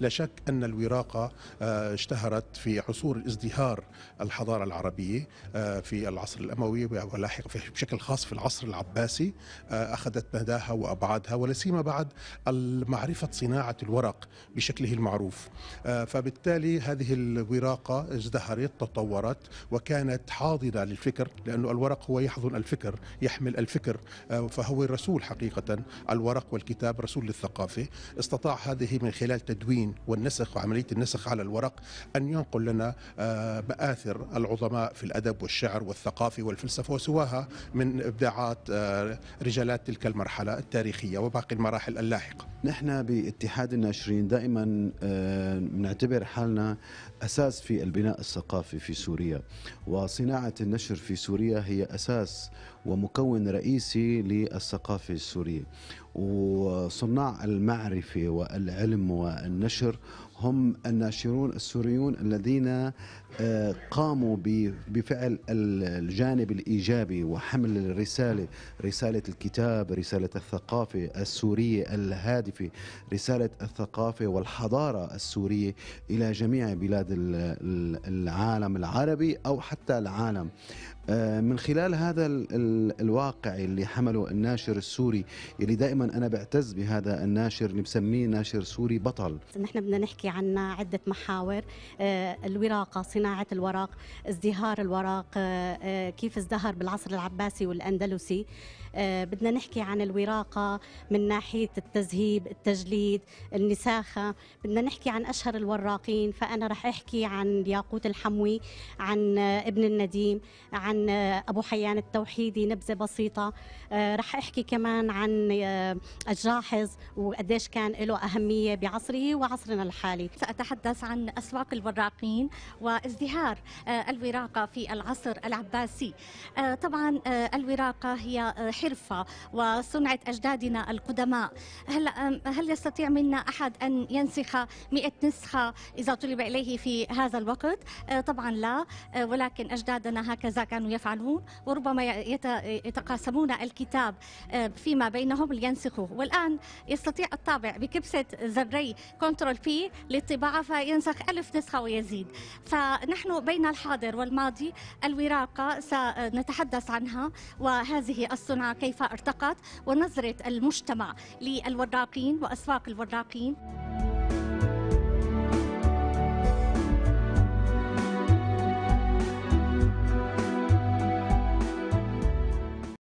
لا شك أن الوراقة آه، اشتهرت في عصور ازدهار الحضارة العربية آه، في العصر الأموي ولاحق بشكل خاص في العصر العباسي آه، أخذت مداها وأبعادها ولا سيما بعد معرفة صناعة الورق بشكله المعروف فبالتالي هذه الوراقة ازدهرت تطورت وكانت حاضنة للفكر لأن الورق هو يحضن الفكر يحمل الفكر فهو الرسول حقيقة الورق والكتاب رسول للثقافة استطاع هذه من خلال تدوين التدوين والنسخ وعملية النسخ على الورق أن ينقل لنا آه، مآثر العظماء في الأدب والشعر والثقافة والفلسفة وسواها من إبداعات آه، رجالات تلك المرحلة التاريخية وباقي المراحل اللاحقة نحن باتحاد الناشرين دائما آه، نعتبر حالنا أساس في البناء الثقافي في سوريا وصناعة النشر في سوريا هي أساس ومكون رئيسي للثقافة السورية وصناع المعرفة والعلم والنشر هم الناشرون السوريون الذين آه، قاموا بفعل الجانب الإيجابي وحمل الرسالة رسالة الكتاب رسالة الثقافة السورية الهادفة رسالة الثقافة والحضارة السورية إلى جميع بلاد العالم العربي أو حتى العالم آه، من خلال هذا الواقع اللي حمله الناشر السوري اللي دائما انا بعتز بهذا الناشر اللي بسميه ناشر سوري بطل نحن بدنا نحكي عن عده محاور آه، الوراقه صناعه الورق ازدهار الورق آه، آه، كيف ازدهر بالعصر العباسي والاندلسي بدنا نحكي عن الوراقه من ناحيه التذهيب التجليد النساخه بدنا نحكي عن اشهر الوراقين فانا رح احكي عن ياقوت الحموي عن ابن النديم عن ابو حيان التوحيدي نبذه بسيطه رح احكي كمان عن الجاحظ وقديش كان له أهمية بعصره وعصرنا الحالي سأتحدث عن أسواق الوراقين وازدهار آه، الوراقة في العصر العباسي آه، طبعا آه، الوراقة هي حرفة وصنعة أجدادنا القدماء هل, هل يستطيع منا أحد أن ينسخ 100 نسخة إذا طلب إليه في هذا الوقت طبعا لا ولكن أجدادنا هكذا كانوا يفعلون وربما يتقاسمون الكتاب فيما بينهم لينسخ ينسخوه والآن يستطيع الطابع بكبسة زري كنترول بي للطباعة فينسخ ألف نسخة ويزيد فنحن بين الحاضر والماضي الوراقة سنتحدث عنها وهذه الصنعة كيف ارتقت ونظرة المجتمع للوراقين وأسواق الوراقين